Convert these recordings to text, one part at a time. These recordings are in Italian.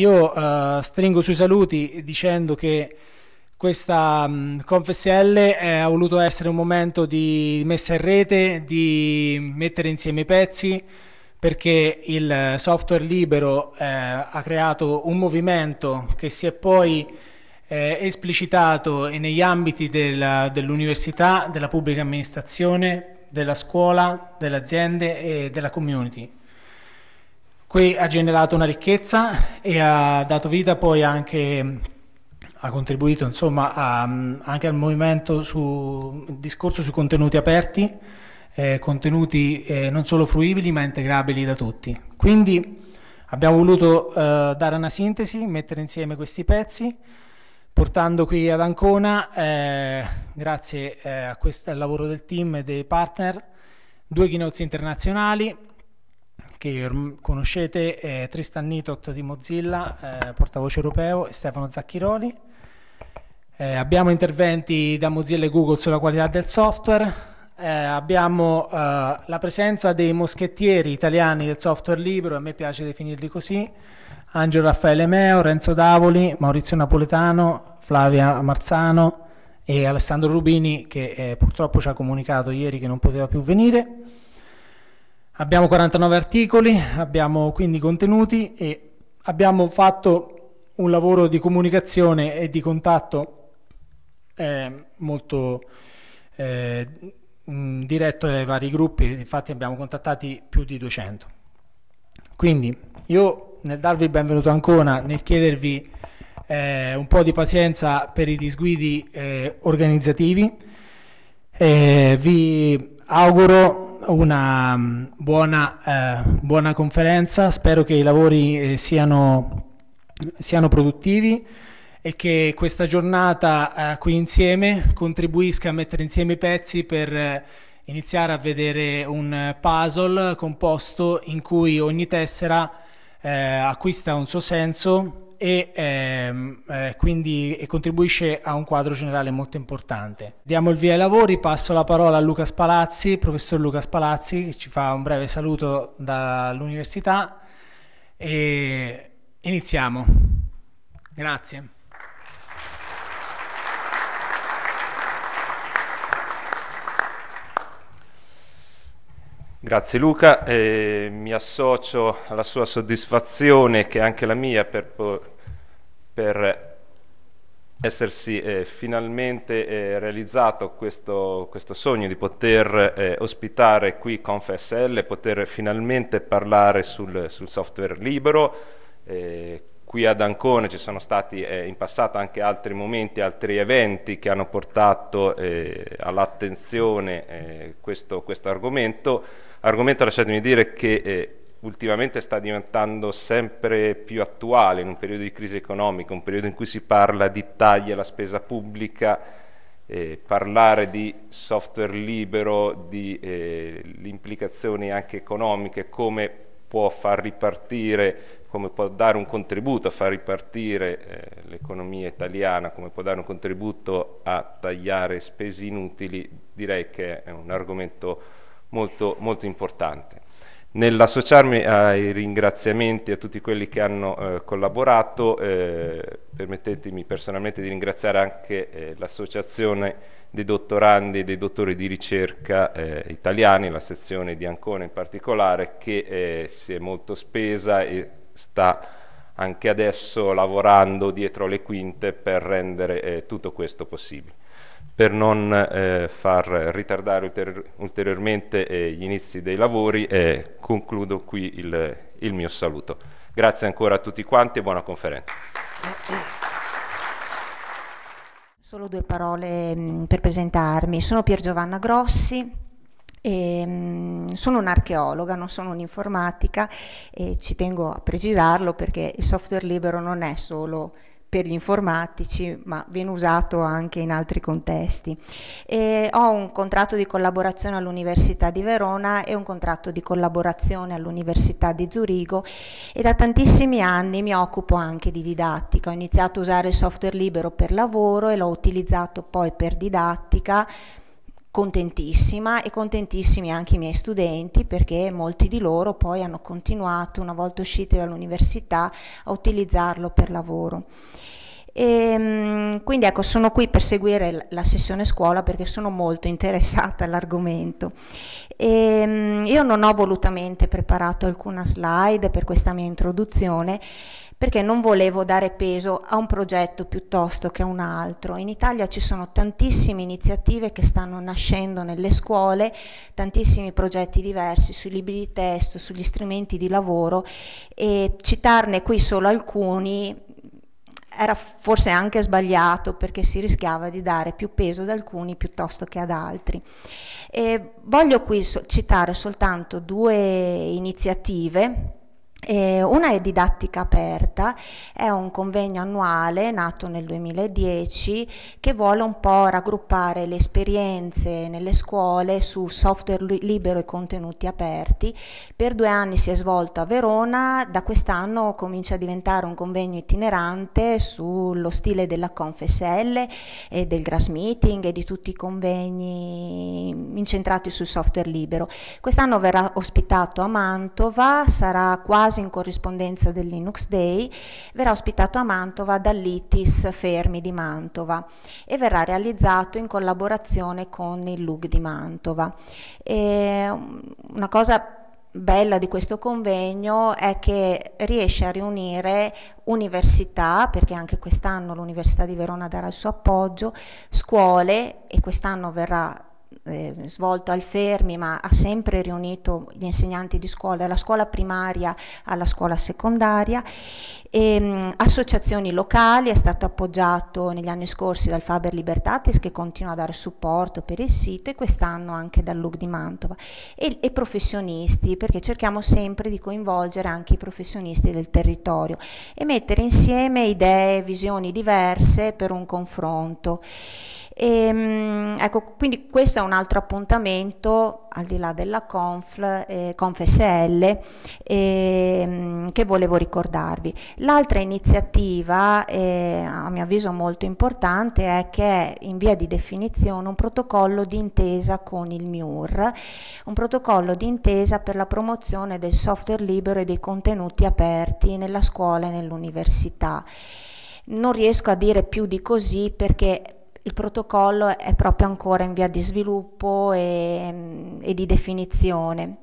io uh, stringo sui saluti dicendo che questa um, mm, ConfSL eh, ha voluto essere un momento di messa in rete, di mettere insieme i pezzi, perché il software libero eh, ha creato un movimento che si è poi eh, esplicitato negli ambiti del, dell'università, della pubblica amministrazione, della scuola, delle aziende e della community. Qui ha generato una ricchezza e ha dato vita poi anche ha contribuito insomma, a, anche al movimento sul discorso sui contenuti aperti, eh, contenuti eh, non solo fruibili ma integrabili da tutti. Quindi abbiamo voluto eh, dare una sintesi, mettere insieme questi pezzi, portando qui ad Ancona, eh, grazie eh, a questo, al lavoro del team e dei partner, due keynotes internazionali che conoscete, eh, Tristan Nitot di Mozilla, eh, portavoce europeo, e Stefano Zacchironi. Eh, abbiamo interventi da Mozilla e Google sulla qualità del software, eh, abbiamo eh, la presenza dei moschettieri italiani del software libero, a me piace definirli così, Angelo Raffaele Meo, Renzo Davoli, Maurizio Napoletano, Flavia Marzano e Alessandro Rubini che eh, purtroppo ci ha comunicato ieri che non poteva più venire. Abbiamo 49 articoli, abbiamo quindi contenuti e abbiamo fatto un lavoro di comunicazione e di contatto eh, molto eh, mm, diretto ai vari gruppi, infatti abbiamo contattati più di 200. Quindi io nel darvi il benvenuto ancora, nel chiedervi eh, un po' di pazienza per i disguidi eh, organizzativi, eh, vi auguro una buona, eh, buona conferenza, spero che i lavori eh, siano, siano, produttivi e che questa giornata eh, qui insieme contribuisca a mettere insieme i pezzi per eh, iniziare a vedere un eh, puzzle composto in cui ogni tessera eh, acquista un suo senso e, ehm, eh, quindi, e contribuisce a un quadro generale molto importante. Diamo il via ai lavori, passo la parola a Luca Spalazzi, professor Luca Spalazzi, che ci fa un breve saluto dall'università e iniziamo. Grazie. Grazie Luca, eh, mi associo alla sua soddisfazione che è anche la mia per, per essersi eh, finalmente eh, realizzato questo, questo, sogno di poter eh, ospitare qui ConfSL, poter finalmente parlare sul, sul software libero. qui ad Ancona ci sono stati eh, in passato anche altri momenti, altri eventi che hanno portato eh, all'attenzione questo, questo argomento argomento lasciatemi dire che eh, ultimamente sta diventando sempre più attuale in un periodo di crisi economica, un periodo in cui si parla di tagli alla spesa pubblica, eh, parlare di software libero, di eh, implicazioni anche economiche, come può far ripartire, come può dare un contributo a far ripartire eh, l'economia italiana, come può dare un contributo a tagliare spese inutili, direi che è un argomento molto, molto importante. Nell'associarmi ai ringraziamenti a tutti quelli che hanno eh, collaborato, eh, permettetemi personalmente di ringraziare anche eh, l'Associazione dei dottorandi e dei dottori di ricerca eh, italiani, la sezione di Ancona in particolare, che eh, si è molto spesa e sta anche adesso lavorando dietro le quinte per rendere eh, tutto questo possibile per non eh, far ritardare ulterior ulteriormente eh, gli inizi dei lavori e concludo qui il, il mio saluto. Grazie ancora a tutti quanti e buona conferenza. Solo due parole mh, mm, per presentarmi. Sono Pier Giovanna Grossi, e, mh, mm, sono un'archeologa, non sono un'informatica e ci tengo a precisarlo perché il software libero non è solo per gli informatici, ma viene usato anche in altri contesti. E ho un contratto di collaborazione all'Università di Verona e un contratto di collaborazione all'Università di Zurigo e da tantissimi anni mi occupo anche di didattica. Ho iniziato a usare il software libero per lavoro e l'ho utilizzato poi per didattica contentissima e contentissimi anche i miei studenti perché molti di loro poi hanno continuato una volta usciti dall'università a utilizzarlo per lavoro. E, ehm, quindi ecco, sono qui per seguire la sessione scuola perché sono molto interessata all'argomento. Ehm, io non ho volutamente preparato alcuna slide per questa mia introduzione perché non volevo dare peso a un progetto piuttosto che a un altro. In Italia ci sono tantissime iniziative che stanno nascendo nelle scuole, tantissimi progetti diversi sui libri di testo, sugli strumenti di lavoro e citarne qui solo alcuni era forse anche sbagliato perché si rischiava di dare più peso ad alcuni piuttosto che ad altri. E voglio qui so- citare soltanto due iniziative una è Didattica Aperta, è un convegno annuale nato nel 2010 che vuole un po' raggruppare le esperienze nelle scuole su software libero e contenuti aperti. Per due anni si è svolto a Verona, da quest'anno comincia a diventare un convegno itinerante sullo stile della ConfSL e del Grass Meeting e di tutti i convegni incentrati sul software libero. Quest'anno verrà ospitato a Mantova, sarà quasi caso in corrispondenza del Linux Day, verrà ospitato a Mantova dall'ITIS Fermi di Mantova e verrà realizzato in collaborazione con il LUG di Mantova. E um, una cosa bella di questo convegno è che riesce a riunire università, perché anche quest'anno l'Università di Verona darà il suo appoggio, scuole e quest'anno verrà eh, svolto al Fermi, ma ha sempre riunito gli insegnanti di scuola, dalla scuola primaria alla scuola secondaria e, ehm, associazioni locali, è stato appoggiato negli anni scorsi dal Faber Libertatis che continua a dare supporto per il sito e quest'anno anche dal Lug di Mantova e, e professionisti perché cerchiamo sempre di coinvolgere anche i professionisti del territorio e mettere insieme idee, visioni diverse per un confronto. E, ehm, ecco, quindi questo è un altro appuntamento al di là della Conf, eh, Conf eh, che volevo ricordarvi. L'altra iniziativa, eh, a mio avviso molto importante, è che è in via di definizione un protocollo di intesa con il MIUR, un protocollo di intesa per la promozione del software libero e dei contenuti aperti nella scuola e nell'università. Non riesco a dire più di così perché il protocollo è proprio ancora in via di sviluppo e, mm, e di definizione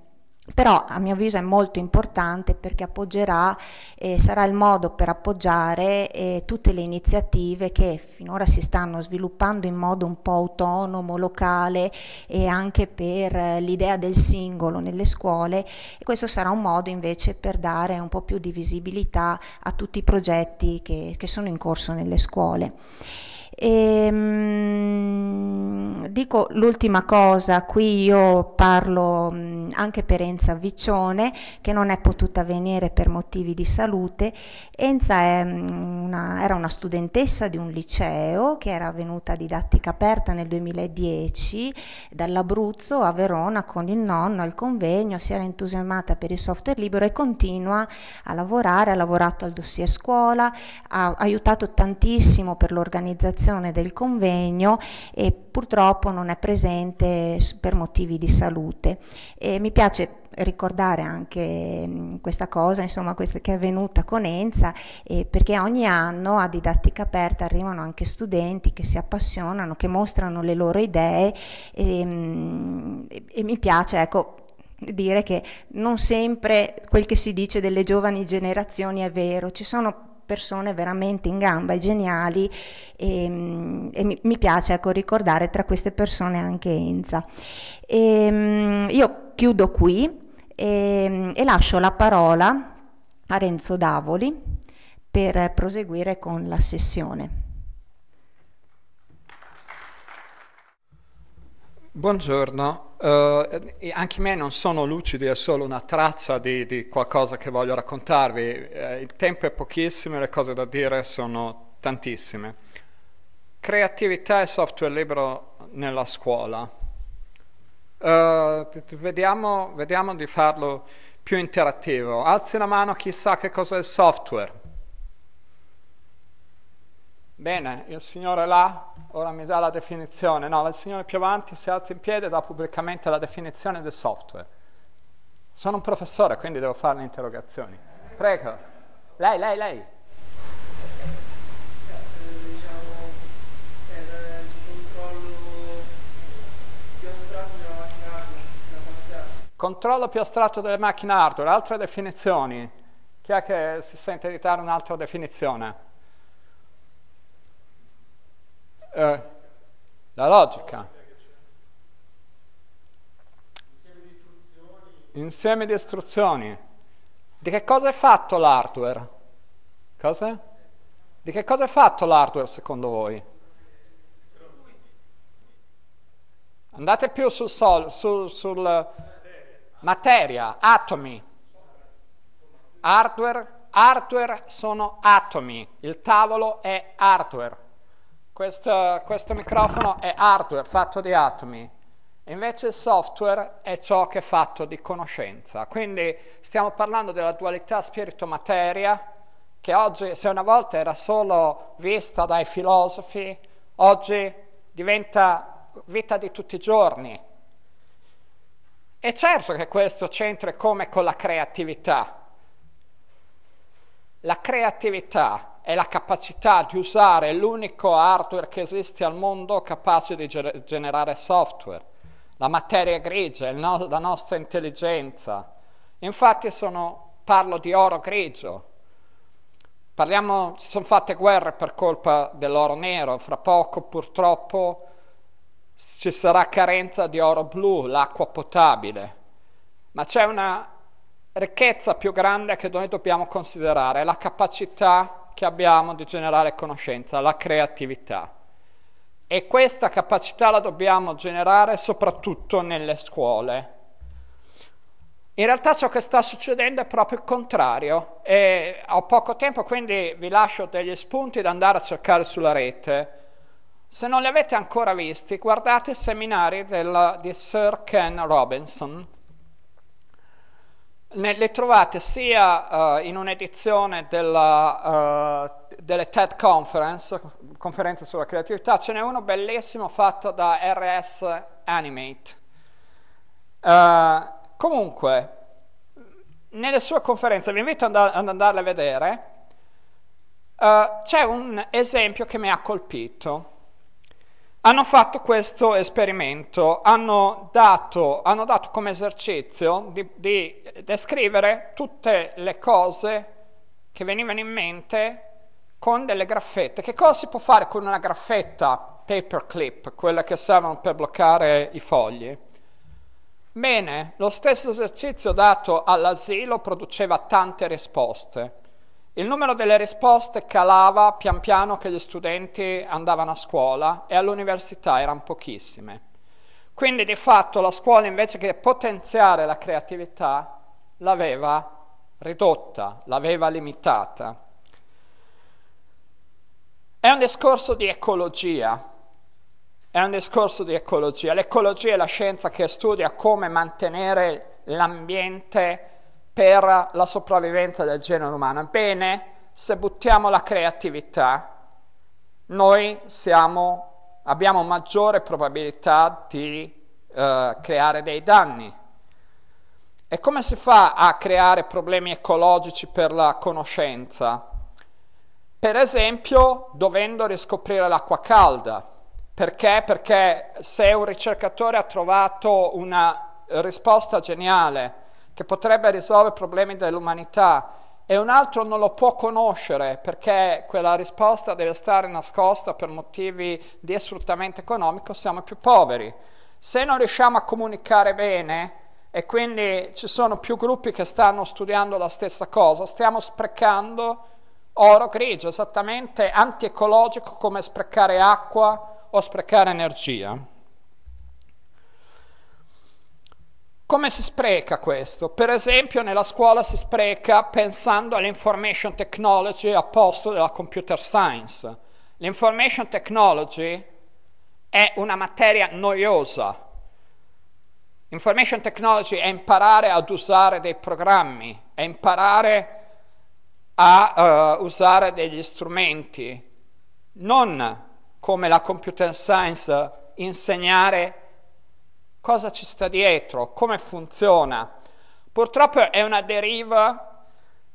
però a mio avviso è molto importante perché appoggerà e eh, sarà il modo per appoggiare eh, tutte le iniziative che finora si stanno sviluppando in modo un po' autonomo, locale e anche per eh, l'idea del singolo nelle scuole e questo sarà un modo invece per dare un po' più di visibilità a tutti i progetti che, che sono in corso nelle scuole. E, ehm, dico l'ultima cosa, qui io parlo mm, anche per Enza Vicione che non è potuta venire per motivi di salute. Enza è, mm, una, era una studentessa di un liceo che era venuta a didattica aperta nel 2010 dall'Abruzzo a Verona con il nonno al convegno, si era entusiasmata per il software libero e continua a lavorare, ha lavorato al dossier scuola, ha aiutato tantissimo per l'organizzazione organizzazione del convegno e purtroppo non è presente per motivi di salute. E mi piace ricordare anche mm, questa cosa, insomma, questa che è avvenuta con Enza, eh, perché ogni anno a didattica aperta arrivano anche studenti che si appassionano, che mostrano le loro idee e, mm, e, e mi piace, ecco, dire che non sempre quel che si dice delle giovani generazioni è vero, ci sono persone veramente in gamba e geniali e, ehm, e mi, mi, piace ecco, ricordare tra queste persone anche Enza. E, ehm, io chiudo qui e, ehm, e lascio la parola a Renzo Davoli per proseguire con la sessione. Buongiorno, eh, anche me non sono lucidi, è solo una traccia di, di qualcosa che voglio raccontarvi. Eh, il tempo è pochissimo e le cose da dire sono tantissime. Creatività e software libero nella scuola. Eh, vediamo, vediamo di farlo più interattivo. Alzi la mano chissà sa che cos'è il software. Bene, il Signore là, ora mi dà la definizione. No, il Signore più avanti si alza in piedi e dà pubblicamente la definizione del software. Sono un professore, quindi devo fare le interrogazioni. Prego. Lei, lei, lei. Controllo più astratto delle macchine hardware, altre definizioni. Chi è che si sente di dare un'altra definizione? eh, la logica. Insieme di istruzioni. Di che cosa è fatto l'hardware? Cosa? Di che cosa è fatto l'hardware secondo voi? Andate più sul, sol, sul, sul materia, atomi. Hardware, hardware sono atomi, il tavolo è hardware. Questa, questo microfono è hardware fatto di atomi, invece il software è ciò che è fatto di conoscenza. Quindi stiamo parlando della dualità spirito-materia, che oggi, se una volta era solo vista dai filosofi, oggi diventa vita di tutti i giorni. E certo che questo c'entra come con la creatività. La creatività è la capacità di usare l'unico hardware che esiste al mondo capace di ger- generare software, la materia grigia, no- la nostra intelligenza. Infatti sono, parlo di oro grigio. Parliamo, si sono fatte guerre per colpa dell'oro nero, fra poco purtroppo ci sarà carenza di oro blu, l'acqua potabile, ma c'è una ricchezza più grande che noi dobbiamo considerare, la capacità che abbiamo di generare conoscenza, la creatività. E questa capacità la dobbiamo generare soprattutto nelle scuole. In realtà ciò che sta succedendo è proprio il contrario e ho poco tempo quindi vi lascio degli spunti da andare a cercare sulla rete. Se non li avete ancora visti, guardate i seminari della, di Sir Ken Robinson, ne, le trovate sia uh, in un'edizione della, uh, delle TED Conference, conferenze sulla creatività, ce n'è uno bellissimo fatto da RS Animate. Eh, comunque, nelle sue conferenze, vi invito ad, ad andarle a vedere, c'è un esempio che mi ha colpito hanno fatto questo esperimento, hanno dato, hanno dato come esercizio di, di descrivere tutte le cose che venivano in mente con delle graffette. Che cosa si può fare con una graffetta paperclip, quella che servono per bloccare i fogli? Bene, lo stesso esercizio dato all'asilo produceva tante risposte. Il numero delle risposte calava pian piano che gli studenti andavano a scuola e all'università erano pochissime. Quindi di fatto la scuola invece che potenziare la creatività l'aveva ridotta, l'aveva limitata. È un discorso di ecologia, è un discorso di ecologia. L'ecologia è la scienza che studia come mantenere l'ambiente per la sopravvivenza del genere umano. Bene, se buttiamo la creatività, noi siamo, abbiamo maggiore probabilità di eh, creare dei danni. E come si fa a creare problemi ecologici per la conoscenza? Per esempio, dovendo riscoprire l'acqua calda. Perché? Perché se un ricercatore ha trovato una risposta geniale che potrebbe risolvere i problemi dell'umanità e un altro non lo può conoscere perché quella risposta deve stare nascosta per motivi di sfruttamento economico, siamo più poveri. Se non riusciamo a comunicare bene e quindi ci sono più gruppi che stanno studiando la stessa cosa, stiamo sprecando oro grigio, esattamente antiecologico come sprecare acqua o sprecare energia. Come si spreca questo? Per esempio nella scuola si spreca pensando all'information technology a posto della computer science. L'information technology è una materia noiosa. Information technology è imparare ad usare dei programmi, è imparare a uh, usare degli strumenti, non come la computer science insegnare cosa ci sta dietro, come funziona. Purtroppo è una deriva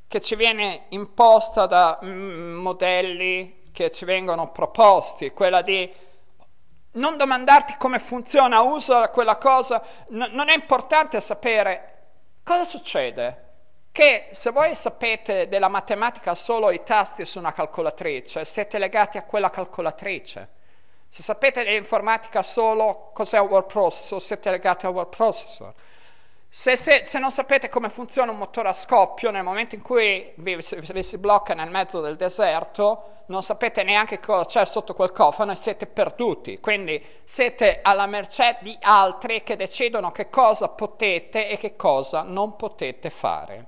che ci viene imposta da mm, mm, modelli che ci vengono proposti, quella di non domandarti come funziona, usa quella cosa, N- non è importante sapere cosa succede. Che se voi sapete della matematica solo i tasti su una calcolatrice, siete legati a quella calcolatrice. Se sapete di solo cos'è un word processor, siete legati al word processor. Se, se, se, non sapete come funziona un motore a scoppio, nel momento in cui vi, vi si blocca nel mezzo del deserto, non sapete neanche cosa c'è sotto quel cofano e siete perduti. Quindi siete alla mercé di altri che decidono che cosa potete e che cosa non potete fare.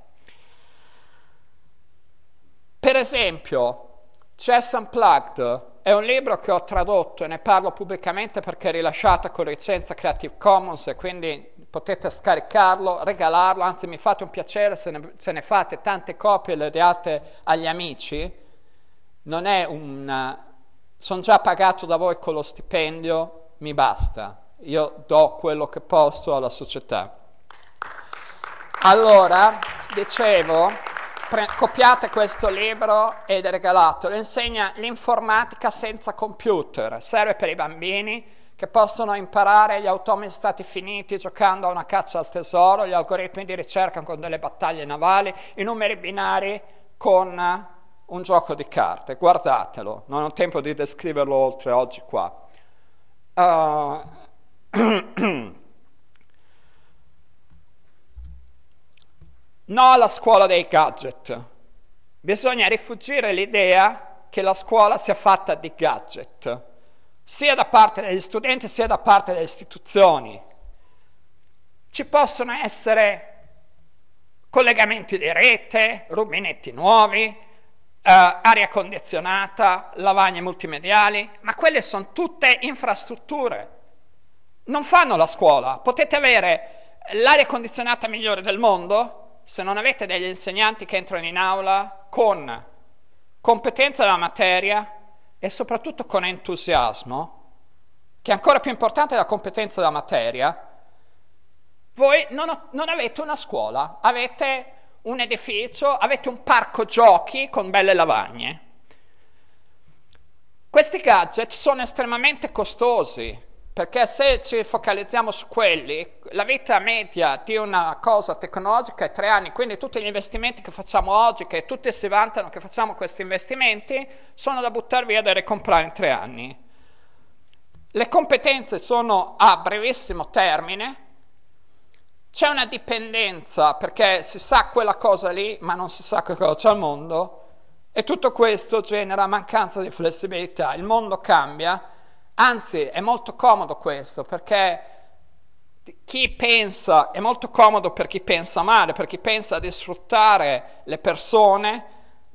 Per esempio, Chess Unplugged è un libro che ho tradotto e ne parlo pubblicamente perché è rilasciato con licenza Creative Commons e quindi potete scaricarlo, regalarlo, anzi mi fate un piacere se ne, se ne fate tante copie e le date agli amici. Non è un... sono già pagato da voi con lo stipendio, mi basta. Io do quello che posso alla società. Allora, dicevo pre- copiate questo libro ed è regalato. Lo insegna l'informatica senza computer, serve per i bambini che possono imparare gli automi stati finiti giocando a una caccia al tesoro, gli algoritmi di ricerca con delle battaglie navali, i numeri binari con un gioco di carte. Guardatelo, non ho tempo di descriverlo oltre oggi qua. Uh, No alla scuola dei gadget. Bisogna rifuggire l'idea che la scuola sia fatta di gadget, sia da parte degli studenti sia da parte delle istituzioni. Ci possono essere collegamenti di rete, rubinetti nuovi, eh, aria condizionata, lavagne multimediali, ma quelle sono tutte infrastrutture. Non fanno la scuola. Potete avere l'aria condizionata migliore del mondo, se non avete degli insegnanti che entrano in aula con competenza della materia e soprattutto con entusiasmo, che è ancora più importante la competenza della materia, voi non, non avete una scuola, avete un edificio, avete un parco giochi con belle lavagne. Questi gadget sono estremamente costosi, perché se ci focalizziamo su quelli, la vita media di una cosa tecnologica è tre anni, quindi tutti gli investimenti che facciamo oggi, che tutti si vantano che facciamo questi investimenti, sono da buttare via e da ricomprare in tre anni. Le competenze sono a brevissimo termine, c'è una dipendenza perché si sa quella cosa lì, ma non si sa che cosa c'è al mondo, e tutto questo genera mancanza di flessibilità. Il mondo cambia Anzi, è molto comodo questo perché chi pensa, è molto comodo per chi pensa male, per chi pensa di sfruttare le persone,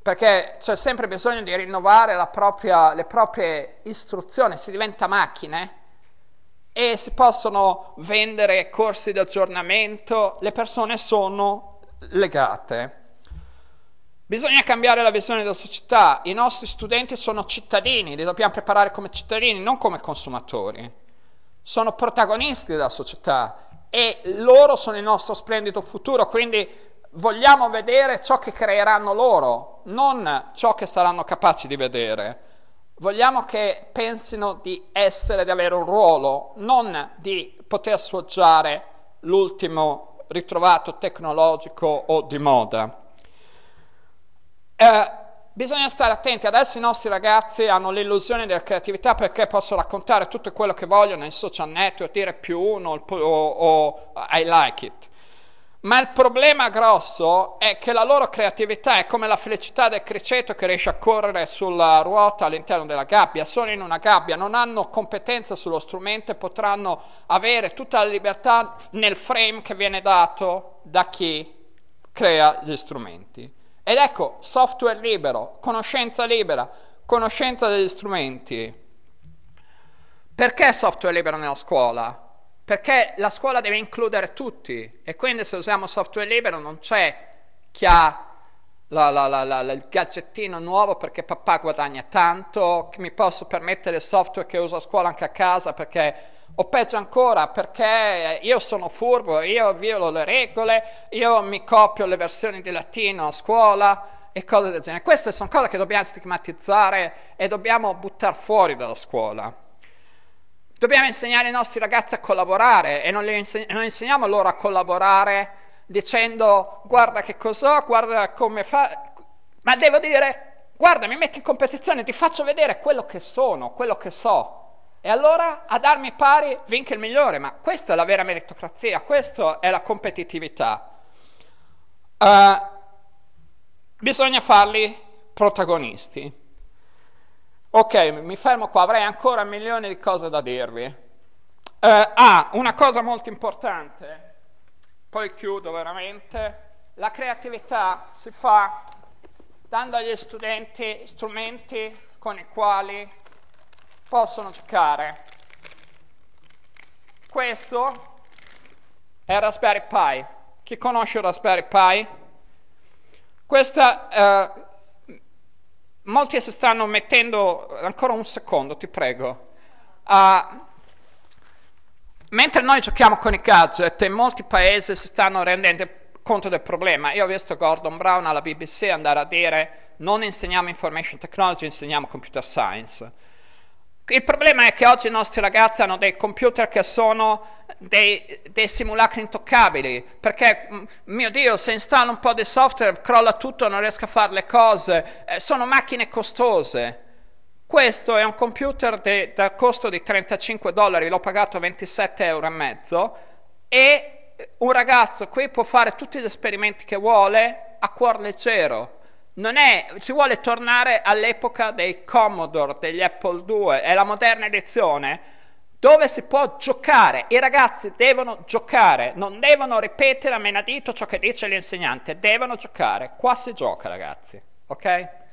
perché c'è sempre bisogno di rinnovare propria, le proprie istruzioni, si diventa macchine e si possono vendere corsi di aggiornamento, le persone sono legate. Bisogna cambiare la visione della società. I nostri studenti sono cittadini, li dobbiamo preparare come cittadini, non come consumatori. Sono protagonisti della società e loro sono il nostro splendido futuro, quindi vogliamo vedere ciò che creeranno loro, non ciò che saranno capaci di vedere. Vogliamo che pensino di essere, di avere un ruolo, non di poter sfoggiare l'ultimo ritrovato tecnologico o di moda. Eh, bisogna stare attenti, adesso i nostri ragazzi hanno l'illusione della creatività perché possono raccontare tutto quello che vogliono nei social network, dire più uno o, o I like it. Ma il problema grosso è che la loro creatività è come la felicità del criceto che riesce a correre sulla ruota all'interno della gabbia, sono in una gabbia, non hanno competenza sullo strumento e potranno avere tutta la libertà nel frame che viene dato da chi crea gli strumenti. Ed ecco, software libero, conoscenza libera, conoscenza degli strumenti. Perché software libero nella scuola? Perché la scuola deve includere tutti e quindi se usiamo software libero non c'è chi ha la, la, la, il gadgettino nuovo perché papà guadagna tanto, che mi posso permettere il software che uso a scuola anche a casa perché o peggio ancora perché io sono furbo, io violo le regole, io mi copio le versioni di latino a scuola e cose del genere. Queste sono cose che dobbiamo stigmatizzare e dobbiamo buttare fuori dalla scuola. Dobbiamo insegnare ai nostri ragazzi a collaborare e non, inseg- non insegniamo loro a collaborare dicendo guarda che cos'ho, guarda come fa, ma devo dire guarda mi metti in competizione, ti faccio vedere quello che sono, quello che so. E allora ad armi pari vinca il migliore, ma questa è la vera meritocrazia, questa è la competitività. Uh, bisogna farli protagonisti. Ok, mi fermo qua, avrei ancora milioni di cose da dirvi. Uh, ah, una cosa molto importante, poi chiudo veramente, la creatività si fa dando agli studenti strumenti con i quali possono toccare questo è Raspberry Pi. Chi conosce Raspberry Pi? Questa, eh, molti si stanno mettendo, ancora un secondo ti prego, uh, mentre noi giochiamo con i gadget in molti paesi si stanno rendendo conto del problema. Io ho visto Gordon Brown alla BBC andare a dire non insegniamo information technology, insegniamo computer science. Il problema è che oggi i nostri ragazzi hanno dei computer che sono dei, dei simulacri intoccabili, perché, mm, mio Dio, se installo un po' di software crolla tutto, non riesco a fare le cose, eh, sono macchine costose. Questo è un computer de, dal costo di 35 dollari, l'ho pagato 27 euro e mezzo, e un ragazzo qui può fare tutti gli esperimenti che vuole a cuor leggero non è, si vuole tornare all'epoca dei Commodore, degli Apple II, è la moderna edizione dove si può giocare, i ragazzi devono giocare, non devono ripetere a menadito ciò che dice l'insegnante, devono giocare, qua si gioca ragazzi, ok?